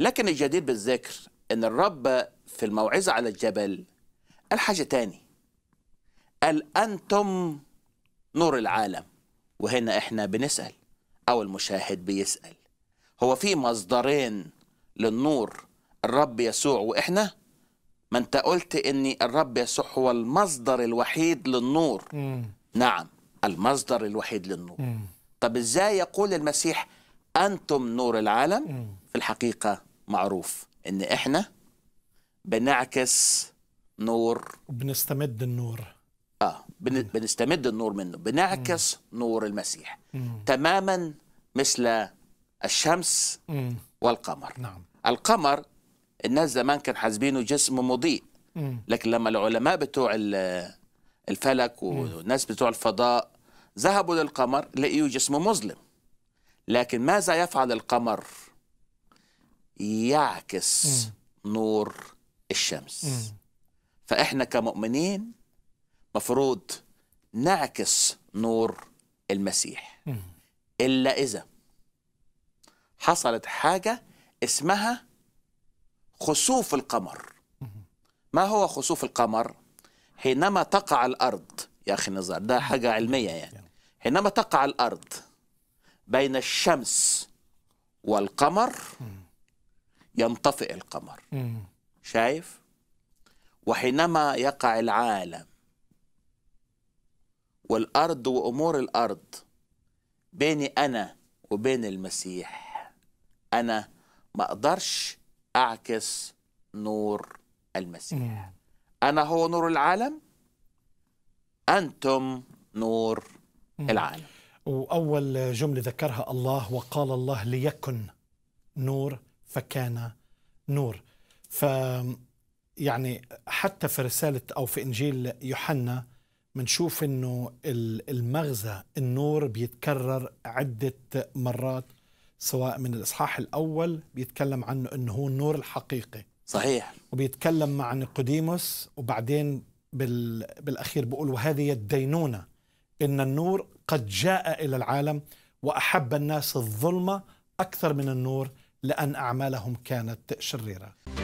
لكن الجدير بالذكر ان الرب في الموعظه على الجبل قال حاجه تاني قال انتم نور العالم وهنا احنا بنسال او المشاهد بيسال هو في مصدرين للنور الرب يسوع واحنا ما انت قلت ان الرب يسوع هو المصدر الوحيد للنور مم. نعم المصدر الوحيد للنور مم. طب ازاي يقول المسيح انتم نور العالم مم. في الحقيقه معروف ان احنا بنعكس نور بنستمد النور اه بن... بنستمد النور منه بنعكس مم. نور المسيح مم. تماما مثل الشمس مم. والقمر نعم. القمر الناس زمان كان حاسبينه جسم مضيء مم. لكن لما العلماء بتوع الفلك والناس بتوع الفضاء ذهبوا للقمر لقيوا جسم مظلم لكن ماذا يفعل القمر يعكس م. نور الشمس م. فإحنا كمؤمنين مفروض نعكس نور المسيح م. إلا إذا حصلت حاجة اسمها خسوف القمر ما هو خسوف القمر؟ حينما تقع الأرض يا أخي نزار ده حاجة علمية يعني حينما تقع الأرض بين الشمس والقمر ينطفئ القمر شايف وحينما يقع العالم والأرض وأمور الأرض بيني أنا وبين المسيح أنا ما أقدرش أعكس نور المسيح أنا هو نور العالم أنتم نور العالم وأول جملة ذكرها الله وقال الله ليكن نور فكان نور ف يعني حتى في رسالة أو في إنجيل يوحنا منشوف إنه المغزى النور بيتكرر عدة مرات سواء من الإصحاح الأول بيتكلم عنه إنه هو النور الحقيقي صحيح وبيتكلم مع نيقوديموس وبعدين بالأخير بيقول وهذه الدينونة إن النور قد جاء إلى العالم وأحب الناس الظلمة أكثر من النور لأن أعمالهم كانت شريرة